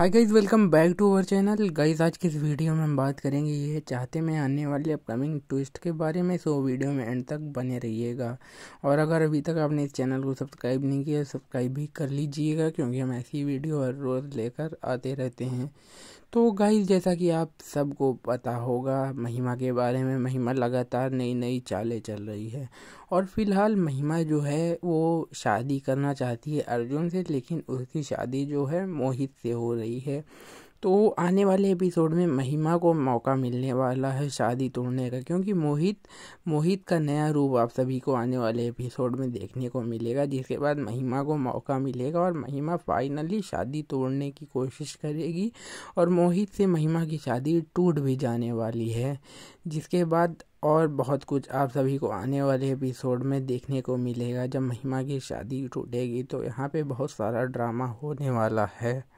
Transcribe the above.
hi guys welcome back to our channel guys आज की इस वीडियो में हम बात करेंगे ये चाहते में आने वाले अपकमिंग ट्विस्ट के बारे में सो वीडियो में एंड तक बने रहिएगा और अगर अभी तक आपने इस चैनल को सब्सक्राइब नहीं किया सब्सक्राइब भी कर लीजिएगा क्योंकि हम ऐसी वीडियो हर रोज़ लेकर आते रहते हैं तो गाइज जैसा कि आप सबको पता होगा महिमा के बारे में महिमा लगातार नई नई चालें चल रही है और फिलहाल महिमा जो है वो शादी करना चाहती है अर्जुन से लेकिन उसकी शादी जो है मोहित से हो रही रही है तो आने वाले एपिसोड में महिमा को मौका मिलने वाला है शादी तोड़ने का क्योंकि मोहित मोहित का नया रूप आप सभी को आने वाले एपिसोड में देखने को मिलेगा जिसके बाद महिमा को मौका मिलेगा और महिमा फाइनली शादी तोड़ने की कोशिश करेगी और मोहित से महिमा की शादी टूट भी जाने वाली है जिसके बाद और बहुत कुछ आप सभी को आने वाले एपिसोड में देखने को मिलेगा जब महिमा की शादी टूटेगी तो यहाँ पे बहुत सारा ड्रामा होने वाला है